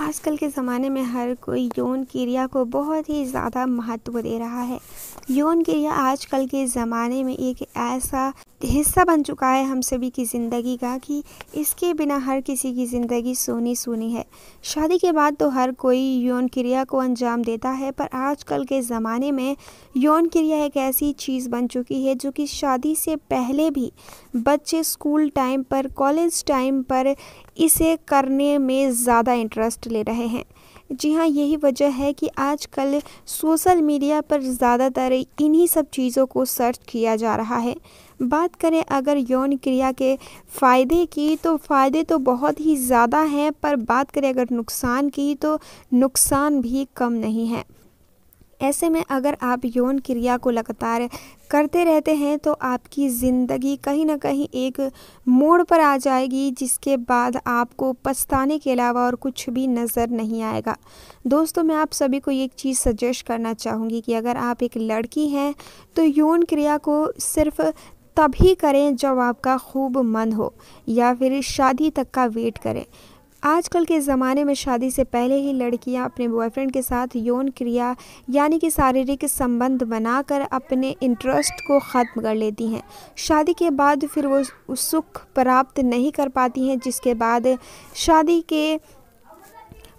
आजकल के ज़माने में हर कोई यौन क्रिया को बहुत ही ज़्यादा महत्व दे रहा है यौन क्रिया आजकल के ज़माने में एक ऐसा हिस्सा बन चुका है हम सभी की ज़िंदगी का कि इसके बिना हर किसी की ज़िंदगी सोनी सोनी है शादी के बाद तो हर कोई यौन क्रिया को अंजाम देता है पर आजकल के ज़माने में यौन क्रिया एक ऐसी चीज़ बन चुकी है जो कि शादी से पहले भी बच्चे स्कूल टाइम पर कॉलेज टाइम पर इसे करने में ज़्यादा इंटरेस्ट ले रहे हैं जी हाँ यही वजह है कि आजकल सोशल मीडिया पर ज़्यादातर इन्हीं सब चीज़ों को सर्च किया जा रहा है बात करें अगर यौन क्रिया के फ़ायदे की तो फ़ायदे तो बहुत ही ज़्यादा हैं पर बात करें अगर नुकसान की तो नुकसान भी कम नहीं है ऐसे में अगर आप यौन क्रिया को लगातार करते रहते हैं तो आपकी ज़िंदगी कहीं ना कहीं एक मोड़ पर आ जाएगी जिसके बाद आपको पछताने के अलावा और कुछ भी नज़र नहीं आएगा दोस्तों मैं आप सभी को एक चीज़ सजेस्ट करना चाहूँगी कि अगर आप एक लड़की हैं तो यौन क्रिया को सिर्फ़ तभी करें जब आपका खूब मन हो या फिर शादी तक का वेट करें आजकल के ज़माने में शादी से पहले ही लड़कियां अपने बॉयफ्रेंड के साथ यौन क्रिया यानी कि शारीरिक संबंध बनाकर अपने इंटरेस्ट को ख़त्म कर लेती हैं शादी के बाद फिर वो सुख प्राप्त नहीं कर पाती हैं जिसके बाद शादी के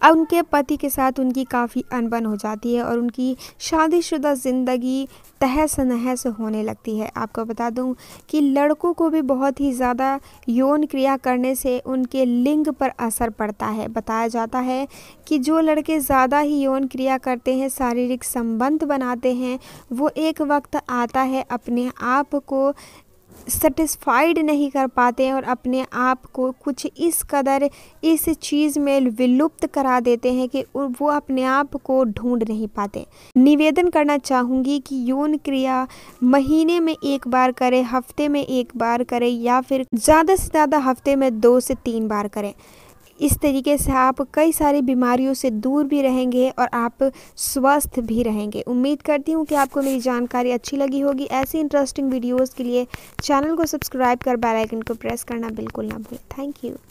अब उनके पति के साथ उनकी काफ़ी अनबन हो जाती है और उनकी शादीशुदा ज़िंदगी तहस नहस होने लगती है आपको बता दूं कि लड़कों को भी बहुत ही ज़्यादा यौन क्रिया करने से उनके लिंग पर असर पड़ता है बताया जाता है कि जो लड़के ज़्यादा ही यौन क्रिया करते हैं शारीरिक संबंध बनाते हैं वो एक वक्त आता है अपने आप को सेटिस्फाइड नहीं कर पाते हैं और अपने आप को कुछ इस कदर इस चीज़ में विलुप्त करा देते हैं कि वो अपने आप को ढूंढ नहीं पाते निवेदन करना चाहूँगी कि यौन क्रिया महीने में एक बार करें हफ्ते में एक बार करें या फिर ज़्यादा से ज़्यादा हफ्ते में दो से तीन बार करें इस तरीके से आप कई सारी बीमारियों से दूर भी रहेंगे और आप स्वस्थ भी रहेंगे उम्मीद करती हूँ कि आपको मेरी जानकारी अच्छी लगी होगी ऐसी इंटरेस्टिंग वीडियोज़ के लिए चैनल को सब्सक्राइब कर बेलाइकन को प्रेस करना बिल्कुल ना भूलें थैंक यू